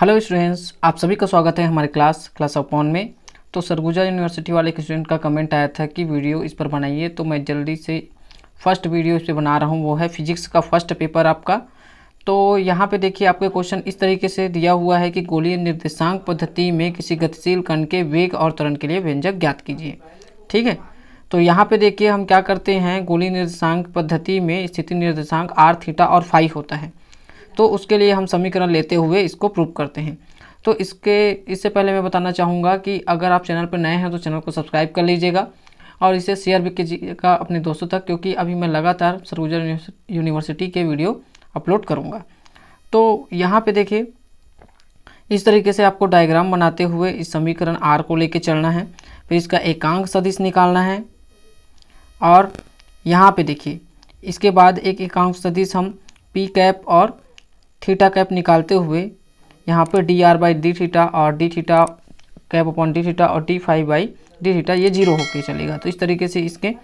hello students आप सभी का स्वागत है हमारे क्लास क्लास अपॉन में तो सरगुजा यूनिवर्सिटी वाले एक स्टूडेंट का कमेंट आया था कि वीडियो इस पर बनाइए तो मैं जल्दी से फर्स्ट वीडियो इस पर बना रहा हूँ वो है फिजिक्स का फर्स्ट पेपर आपका तो यहाँ पे देखिए आपके क्वेश्चन इस तरीके से दिया हुआ है कि गोलीय निर्देशांक पद्धति में किसी गतिशील कण के वेग और तरण के लिए व्यंजक ज्ञात कीजिए ठीक है तो यहाँ पर देखिए हम क्या करते हैं गोली निर्देशांक पद्धति में स्थिति निर्देशांक आर थीटा और फाइव होता है तो उसके लिए हम समीकरण लेते हुए इसको प्रूव करते हैं तो इसके इससे पहले मैं बताना चाहूँगा कि अगर आप चैनल पर नए हैं तो चैनल को सब्सक्राइब कर लीजिएगा और इसे शेयर भी कीजिएगा अपने दोस्तों तक क्योंकि अभी मैं लगातार सरगुजा यूनिवर्सिटी के वीडियो अपलोड करूँगा तो यहाँ पे देखिए इस तरीके से आपको डायग्राम बनाते हुए इस समीकरण आर को लेके चलना है फिर इसका एकांक सदिश निकालना है और यहाँ पे देखिए इसके बाद एक एकांक सदिश हम पी कैप और थीटा कैप निकालते हुए यहाँ पे D R by D theta और D theta cap upon D theta और D five by D theta ये जीरो होकर चलेगा तो इस तरीके से इसके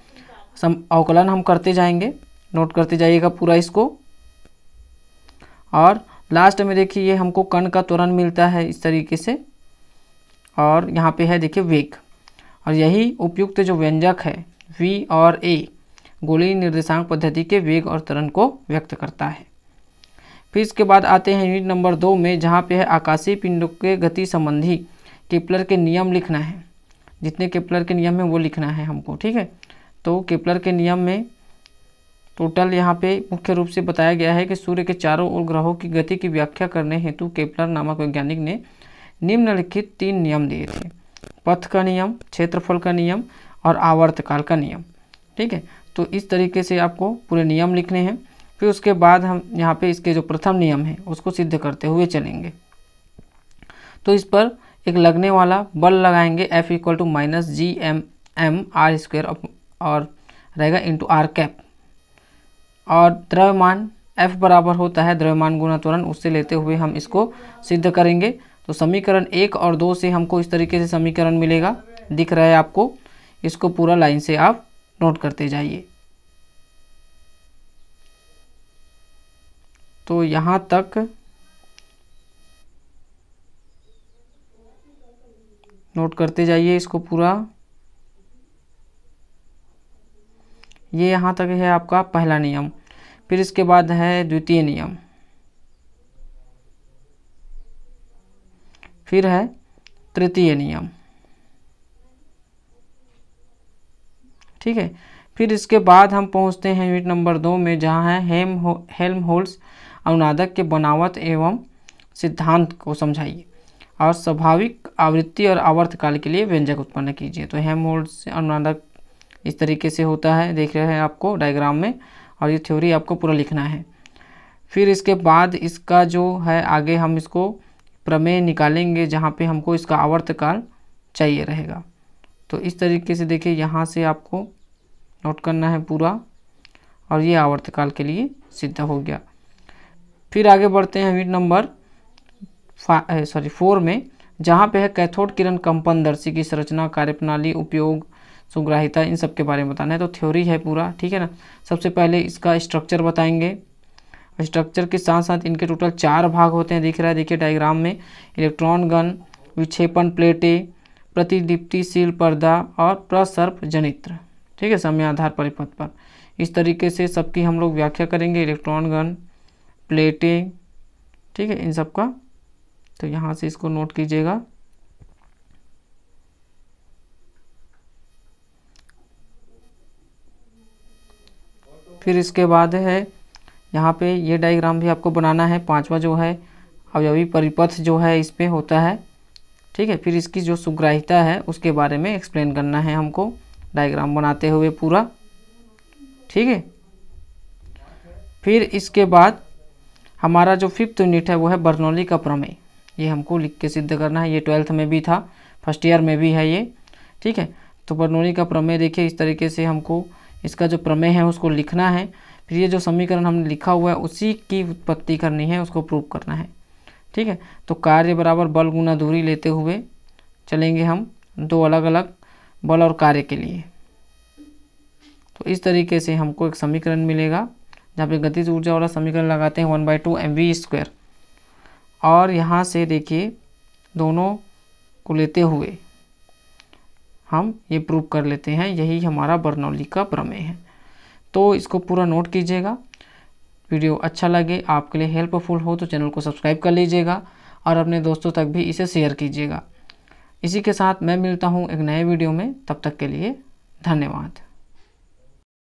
सम अवकलन हम करते जाएंगे नोट करते जाइएगा पूरा इसको और लास्ट में देखिए ये हमको कण का त्वरण मिलता है इस तरीके से और यहाँ पे है देखिए वेग और यही उपयुक्त जो व्यंजक है वी और ए गोली निर्देशांक पद्धति के वेग और त्वरण को व्यक्त करता है फिर इसके बाद आते हैं यूनिट नंबर दो में जहाँ पे है आकाशीय पिंडों के गति संबंधी केपलर के नियम लिखना है जितने केपलर के नियम हैं वो लिखना है हमको ठीक है तो केपलर के नियम में टोटल यहाँ पे मुख्य रूप से बताया गया है कि सूर्य के चारों ओर ग्रहों की गति की व्याख्या करने हेतु केपलर नामक वैज्ञानिक ने निम्नलिखित तीन नियम दिए थे पथ का नियम क्षेत्रफल का नियम और आवर्तकाल का नियम ठीक है तो इस तरीके से आपको पूरे नियम लिखने हैं फिर उसके बाद हम यहाँ पे इसके जो प्रथम नियम है उसको सिद्ध करते हुए चलेंगे तो इस पर एक लगने वाला बल लगाएंगे F equal to minus G M M R square और रहेगा इंटू आर कैप और द्रव्यमान एफ बराबर होता है द्रव्यमान गुना त्वरण उससे लेते हुए हम इसको सिद्ध करेंगे तो समीकरण एक और दो से हमको इस तरीके से समीकरण मिलेगा दिख रहा है आपको इसको पूरा लाइन से आप नोट करते जाइए तो यहाँ तक नोट करते जाइए इसको पूरा ये यहाँ तक है आपका पहला नियम फिर इसके बाद है द्वितीय नियम फिर है तृतीय नियम ठीक है फिर इसके बाद हम पहुंचते हैं यूनिट नंबर दो में जहां है हेम हो हेल्म होल्स अनुनादक के बनावट एवं सिद्धांत को समझाइए और स्वाभाविक आवृत्ति और आवर्तकाल के लिए व्यंजक उत्पन्न कीजिए तो हेमोल्ड से अनुनादक इस तरीके से होता है देख रहे हैं आपको डायग्राम में और ये थ्योरी आपको पूरा लिखना है फिर इसके बाद इसका जो है आगे हम इसको प्रमेय निकालेंगे जहाँ पे हमको इसका आवर्तकाल चाहिए रहेगा तो इस तरीके से देखिए यहाँ से आपको नोट करना है पूरा और ये आवर्तकाल के लिए सिद्ध हो गया फिर आगे बढ़ते हैं यूनिट नंबर सॉरी फोर में जहाँ पे है कैथोड किरण कंपन दर्शी की संरचना कार्यप्रणाली उपयोग सुग्राहिता इन सब के बारे में बताना है तो थ्योरी है पूरा ठीक है ना सबसे पहले इसका स्ट्रक्चर बताएंगे स्ट्रक्चर के साथ साथ इनके टोटल चार भाग होते हैं दिख रहा है देखिए डायग्राम में इलेक्ट्रॉन गन विक्षेपण प्लेटें प्रतिदीप्तिशील पर्दा और प्रसर्प जनित्र ठीक है समय आधार परिपथ पर इस तरीके से सबकी हम लोग व्याख्या करेंगे इलेक्ट्रॉन गन प्लेटें ठीक है इन सब का तो यहाँ से इसको नोट कीजिएगा फिर इसके बाद है यहाँ पे ये डायग्राम भी आपको बनाना है पांचवा जो है अवयवी परिपथ जो है इस पर होता है ठीक है फिर इसकी जो सुग्राहिता है उसके बारे में एक्सप्लेन करना है हमको डायग्राम बनाते हुए पूरा ठीक है फिर इसके बाद हमारा जो फिफ्थ यूनिट है वो है बर्नौली का प्रमेय ये हमको लिख के सिद्ध करना है ये ट्वेल्थ में भी था फर्स्ट ईयर में भी है ये ठीक है तो बर्नौली का प्रमेय देखिए इस तरीके से हमको इसका जो प्रमेय है उसको लिखना है फिर ये जो समीकरण हमने लिखा हुआ है उसी की उत्पत्ति करनी है उसको प्रूव करना है ठीक है तो कार्य बराबर बल गुना दूरी लेते हुए चलेंगे हम दो अलग अलग बल और कार्य के लिए तो इस तरीके से हमको एक समीकरण मिलेगा जहाँ पे गतिज ऊर्जा वाला समीकरण लगाते हैं one by two M V square और यहाँ से देखिए दोनों को लेते हुए हम ये प्रूव कर लेते हैं यही हमारा बर्नौली का प्रमेय है तो इसको पूरा नोट कीजिएगा वीडियो अच्छा लगे आपके लिए हेल्पफुल हो तो चैनल को सब्सक्राइब कर लीजिएगा और अपने दोस्तों तक भी इसे शेयर कीजिएगा इसी के साथ मैं मिलता हूँ एक नए वीडियो में तब तक के लिए धन्यवाद